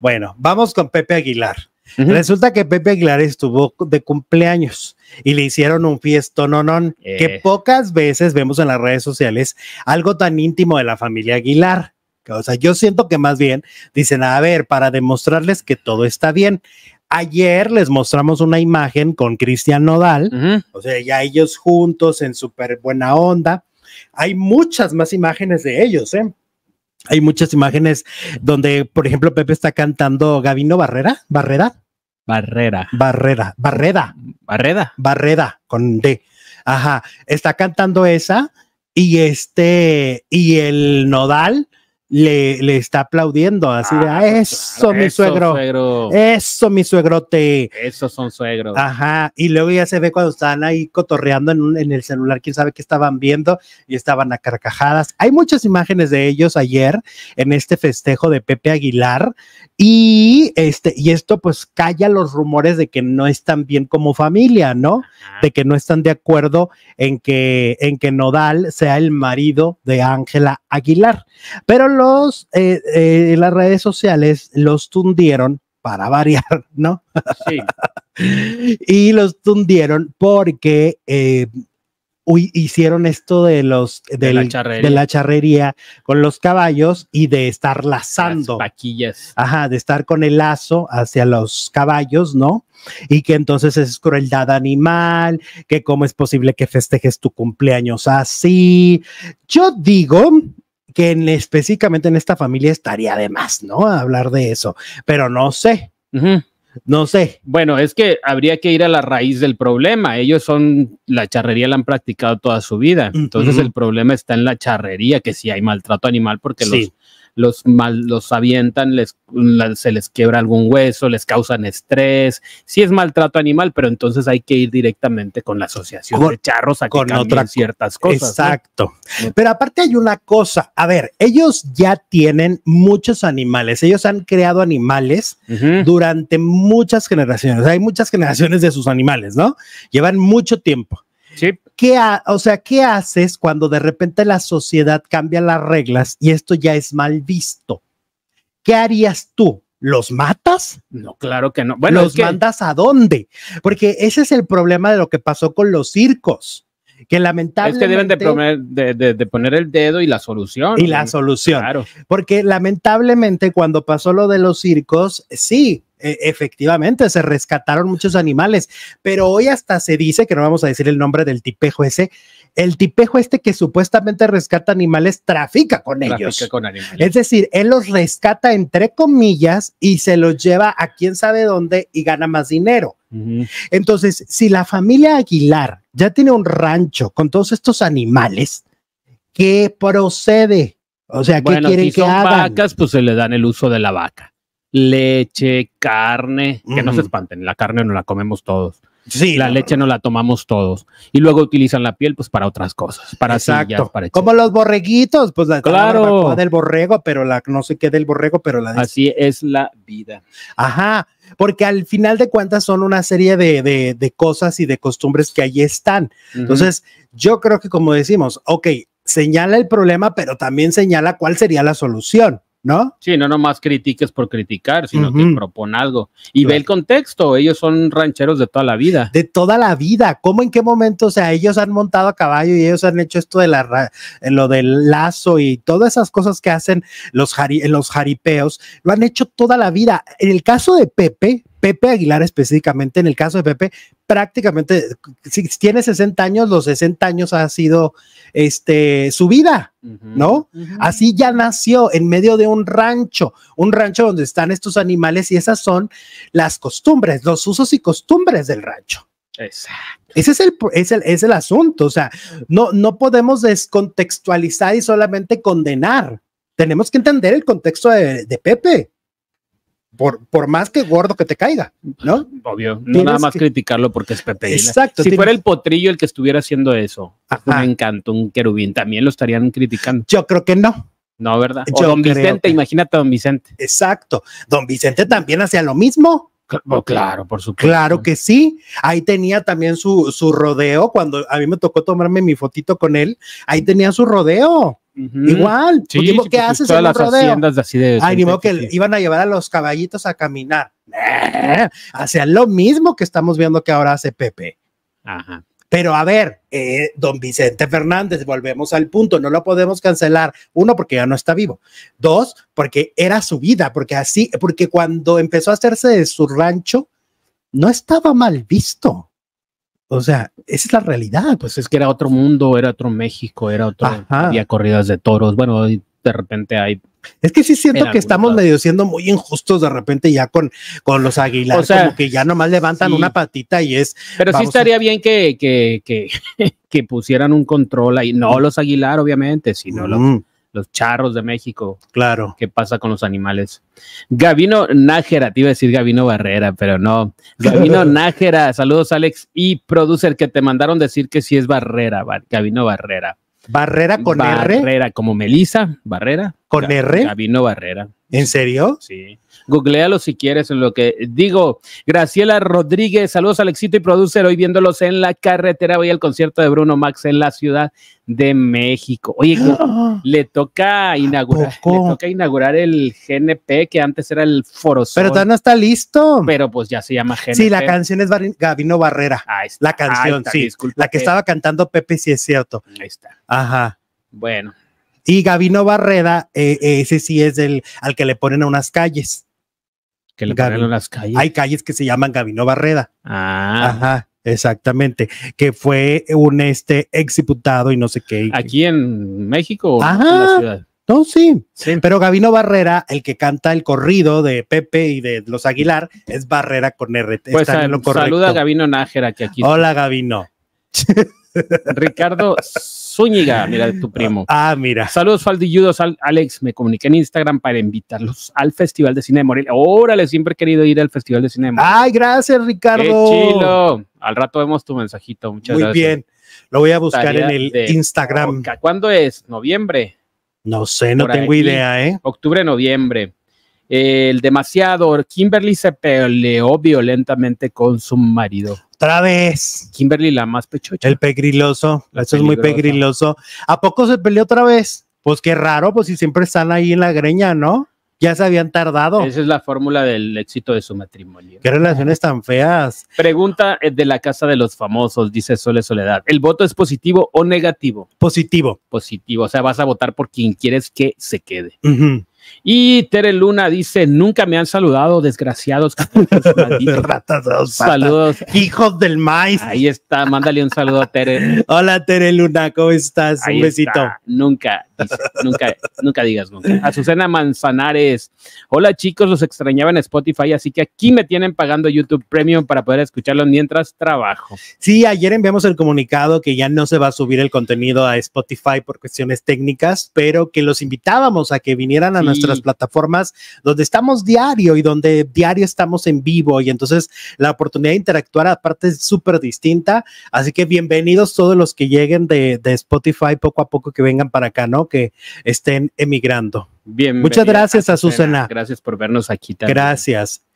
Bueno, vamos con Pepe Aguilar. Resulta que Pepe Aguilar estuvo de cumpleaños y le hicieron un fiestón no que eh. pocas veces vemos en las redes sociales algo tan íntimo de la familia Aguilar. O sea, yo siento que más bien dicen, a ver, para demostrarles que todo está bien. Ayer les mostramos una imagen con Cristian Nodal, o sea, ya ellos juntos en súper buena onda. Hay muchas más imágenes de ellos, ¿eh? hay muchas imágenes donde, por ejemplo, Pepe está cantando Gavino Barrera, Barrera. Barrera. Barrera. Barrera, Barrera, con D. Ajá. Está cantando esa y este, y el nodal le, está aplaudiendo, así de, ah, ah, pues eso, mi suegro, eso, mi suegrote. Esos son suegros. Ajá, y luego ya se ve cuando están ahí cotorreando en, el celular, quién sabe qué estaban viendo, y estaban a carcajadas. Hay muchas imágenes de ellos ayer en este festejo de Pepe Aguilar, y, este, y esto pues calla los rumores de que no están bien como familia, ¿no? De que no están de acuerdo en que, en que Nodal sea el marido de Ángela Aguilar. Pero los, eh, eh, las redes sociales los tundieron para variar, ¿no? Sí. y los tundieron porque eh, hicieron esto de los de, la charrería. con los caballos y de estar lazando. Las paquillas. Ajá, de estar con el lazo hacia los caballos, ¿no? Y que entonces es crueldad animal, que cómo es posible que festejes tu cumpleaños así. Yo digo que específicamente en esta familia estaría de más, ¿no? hablar de eso, pero no sé. No sé. Bueno, es que habría que ir a la raíz del problema. Ellos son, la charrería la han practicado toda su vida. Entonces el problema está en la charrería, que si hay maltrato animal, porque los los, mal, los avientan, les, se les quiebra algún hueso, les causan estrés. Sí es maltrato animal, pero entonces hay que ir directamente con la asociación de charros a que con otras ciertas cosas. Exacto. Pero aparte hay una cosa, a ver, ellos ya tienen muchos animales, ellos han creado animales durante muchas generaciones, hay muchas generaciones de sus animales, ¿no? Llevan mucho tiempo. Sí. ¿qué, o sea, ¿qué haces cuando de repente la sociedad cambia las reglas y esto ya es mal visto? ¿Qué harías tú? ¿Los matas? No, claro que no. Bueno, ¿Los mandas a dónde? Porque ese es el problema de lo que pasó con los circos que lamentablemente... Es que deben de, poner, de, poner el dedo y la solución. Y la solución. Porque lamentablemente cuando pasó lo de los circos, sí, e, efectivamente, se rescataron muchos animales, pero hoy hasta se dice, que no vamos a decir el nombre del tipejo ese, el tipejo este que supuestamente rescata animales trafica con trafica ellos. Con animales. Es decir, él los rescata entre comillas y se los lleva a quién sabe dónde y gana más dinero. Entonces, si la familia Aguilar ya tiene un rancho con todos estos animales, ¿qué procede? O sea, ¿qué quieren que vacas, pues se le dan el uso de la vaca leche, carne, que no se espanten, la carne no la comemos todos. Sí, la leche no la tomamos todos. Y luego utilizan la piel pues para otras cosas, para Exacto. Como los borreguitos, pues la, claro. del borrego, pero la no sé qué del borrego, pero la Así es la vida. Ajá, porque al final de cuentas son una serie de, cosas y de costumbres que ahí están. Entonces, yo creo que como decimos, ok, señala el problema, pero también señala cuál sería la solución. ¿no? Sí, no nomás critiques por criticar, sino que propon algo. Y ve el contexto, ellos son rancheros de toda la vida. De toda la vida, ¿cómo en qué momento? O sea, ellos han montado a caballo y ellos han hecho esto de la, eh, lo del lazo y todas esas cosas que hacen los, los jaripeos, lo han hecho toda la vida. En el caso de Pepe, Pepe Aguilar específicamente, en el caso de Pepe, prácticamente, si tiene 60 años, los 60 años ha sido este, su vida, ¿no? Así ya nació en medio de un rancho, un rancho donde están estos animales y esas son las costumbres, los usos y costumbres del rancho. Ese es el, es el, asunto, o sea, no, no podemos descontextualizar y solamente condenar. Tenemos que entender el contexto de Pepe por, más que gordo que te caiga, ¿no? Obvio, no nada más criticarlo porque es Pepe. Exacto. Si fuera el potrillo el que estuviera haciendo eso, un encanto, un querubín, también lo estarían criticando. Yo creo que no. No, ¿verdad? don Vicente, imagínate a don Vicente. Exacto. Don Vicente también hacía lo mismo. Oh, claro, por supuesto. Claro que sí. Ahí tenía también su, su rodeo. Cuando a mí me tocó tomarme mi fotito con él, ahí tenía su rodeo. Igual, sí, ¿qué haces en Ay, ni que iban a llevar a los caballitos a caminar. hacían lo mismo que estamos viendo que ahora hace Pepe. Pero a ver, eh, don Vicente Fernández, volvemos al punto, no lo podemos cancelar. Uno, porque ya no está vivo. Dos, porque era su vida, porque así, porque cuando empezó a hacerse de su rancho, no estaba mal visto. O sea, esa es la realidad. Pues es que era otro mundo, era otro México, era otro. Había corridas de toros. Bueno, de repente hay. Es que sí siento que estamos medio siendo muy injustos de repente ya con, con los Aguilar, como que ya nomás levantan una patita y es. Pero sí estaría bien que, que, pusieran un control ahí. No mm. los aguilar, obviamente, sino los mm los charros de México. Claro. ¿Qué pasa con los animales? Gavino Nájera, te iba a decir Gavino Barrera, pero no. Gavino Nájera, saludos Alex y producer que te mandaron decir que sí es Barrera, Gavino Barrera. Barrera con R. Barrera, como Melisa, Barrera. ¿Con R? Gabino Barrera. ¿En serio? Sí. Googlealo si quieres en lo que digo. Graciela Rodríguez, saludos a éxito y producer. Hoy viéndolos en la carretera. Voy al concierto de Bruno Max en la Ciudad de México. Oye, le toca inaugurar, le toca inaugurar el GNP, que antes era el Foro Pero todavía no está listo. Pero pues ya se llama GNP. Sí, la canción es Gabino Barrera. Ah, está. La canción, sí. la que, estaba cantando Pepe, si es cierto. Ahí está. Ajá. Bueno, y Gabino Barreda, eh, eh, ese sí es el al que le ponen a unas calles. Que le ponen a unas calles. Hay calles que se llaman Gabino Barreda. Ah. Ajá. Exactamente, que fue un este ex diputado y no sé qué. ¿Aquí en México o en la ciudad? No, sí. sí. Pero Gabino Barrera, el que canta el corrido de Pepe y de los Aguilar, es Barrera con RT. Pues saluda a Gabino Nájera que aquí. Hola, Gabino. Ricardo Zúñiga, mira, de tu ah, primo. Ah, mira. Saludos, faldilludos, al Alex. Me comuniqué en Instagram para invitarlos al Festival de Cine de Morelia. Órale, siempre he querido ir al Festival de Cine de Morelia. Ay, gracias, Ricardo. Qué chilo. Al rato vemos tu mensajito. Muchas gracias. Muy bien. Lo voy a buscar en el Instagram. ¿Cuándo es? ¿Noviembre? No sé, no tengo idea, ¿eh? Octubre, noviembre el demasiado. Kimberly se peleó violentamente con su marido. Otra vez. Kimberly, la más pechocha. El pegriloso. Eso es muy pegriloso. ¿A poco se peleó otra vez? Pues qué raro, pues si siempre están ahí en la greña, ¿no? Ya se habían tardado. Esa es la fórmula del éxito de su matrimonio. Qué relaciones tan feas. Pregunta de la casa de los famosos, dice Sole Soledad. ¿El voto es positivo o negativo? Positivo. Positivo. O sea, vas a votar por quien quieres que se quede. ajá y Tere Luna dice, nunca me han saludado, desgraciados. Saludos. Hijos del maíz. Ahí está, mándale un saludo a Tere. Hola Tere Luna, ¿cómo estás? un besito. Nunca, nunca, nunca digas nunca. Azucena Manzanares. Hola chicos, los extrañaba en Spotify, así que aquí me tienen pagando YouTube Premium para poder escucharlos mientras trabajo. Sí, ayer enviamos el comunicado que ya no se va a subir el contenido a Spotify por cuestiones técnicas, pero que los invitábamos a que vinieran a nuestras plataformas donde estamos diario y donde diario estamos en vivo y entonces la oportunidad de interactuar aparte es súper distinta. Así que bienvenidos todos los que lleguen de, Spotify poco a poco que vengan para acá, ¿no? Que estén emigrando. Bien. Muchas gracias a Susana. Gracias por vernos aquí también. Gracias.